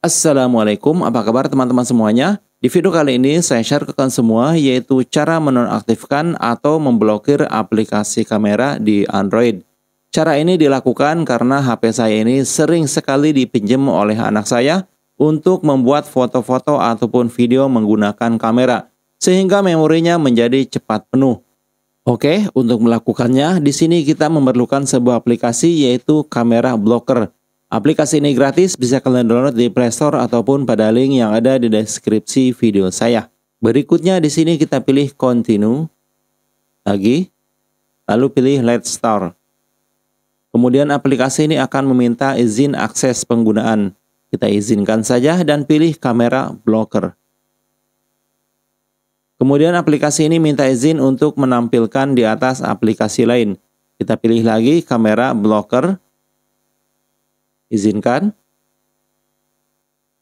Assalamualaikum, apa kabar teman-teman semuanya? Di video kali ini saya share ke kalian semua yaitu cara menonaktifkan atau memblokir aplikasi kamera di Android. Cara ini dilakukan karena HP saya ini sering sekali dipinjam oleh anak saya untuk membuat foto-foto ataupun video menggunakan kamera, sehingga memorinya menjadi cepat penuh. Oke, untuk melakukannya, di sini kita memerlukan sebuah aplikasi yaitu Kamera Blocker. Aplikasi ini gratis, bisa kalian download di Play Store ataupun pada link yang ada di deskripsi video saya. Berikutnya di sini kita pilih continue lagi, lalu pilih let's start. Kemudian aplikasi ini akan meminta izin akses penggunaan. Kita izinkan saja dan pilih kamera blocker. Kemudian aplikasi ini minta izin untuk menampilkan di atas aplikasi lain. Kita pilih lagi kamera blocker izinkan.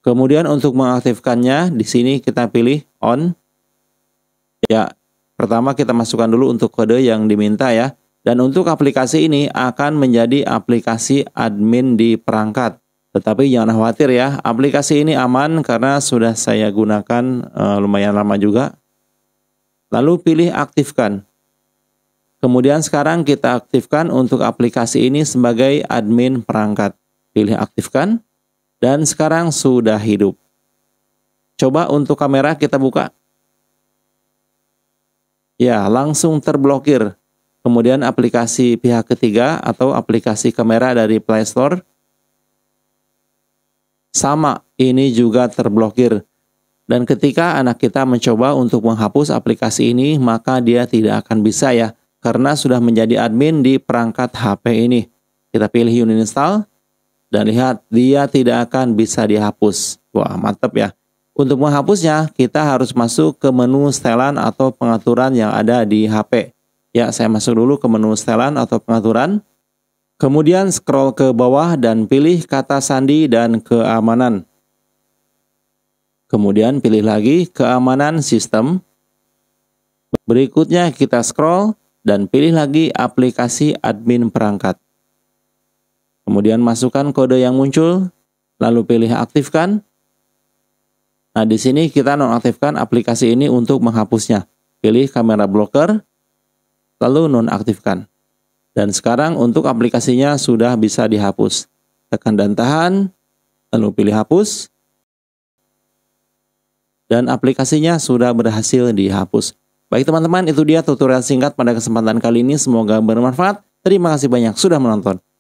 Kemudian untuk mengaktifkannya di sini kita pilih on. Ya, pertama kita masukkan dulu untuk kode yang diminta ya. Dan untuk aplikasi ini akan menjadi aplikasi admin di perangkat. Tetapi jangan khawatir ya, aplikasi ini aman karena sudah saya gunakan e, lumayan lama juga. Lalu pilih aktifkan. Kemudian sekarang kita aktifkan untuk aplikasi ini sebagai admin perangkat pilih aktifkan, dan sekarang sudah hidup. Coba untuk kamera kita buka. Ya, langsung terblokir. Kemudian aplikasi pihak ketiga atau aplikasi kamera dari Play Store. Sama, ini juga terblokir. Dan ketika anak kita mencoba untuk menghapus aplikasi ini, maka dia tidak akan bisa ya, karena sudah menjadi admin di perangkat HP ini. Kita pilih uninstall, dan lihat, dia tidak akan bisa dihapus. Wah, mantap ya. Untuk menghapusnya, kita harus masuk ke menu setelan atau pengaturan yang ada di HP. Ya, saya masuk dulu ke menu setelan atau pengaturan. Kemudian scroll ke bawah dan pilih kata sandi dan keamanan. Kemudian pilih lagi keamanan sistem. Berikutnya kita scroll dan pilih lagi aplikasi admin perangkat. Kemudian masukkan kode yang muncul, lalu pilih aktifkan. Nah, di sini kita nonaktifkan aplikasi ini untuk menghapusnya. Pilih kamera blocker, lalu nonaktifkan. Dan sekarang untuk aplikasinya sudah bisa dihapus. Tekan dan tahan, lalu pilih hapus. Dan aplikasinya sudah berhasil dihapus. Baik teman-teman, itu dia tutorial singkat pada kesempatan kali ini. Semoga bermanfaat. Terima kasih banyak sudah menonton.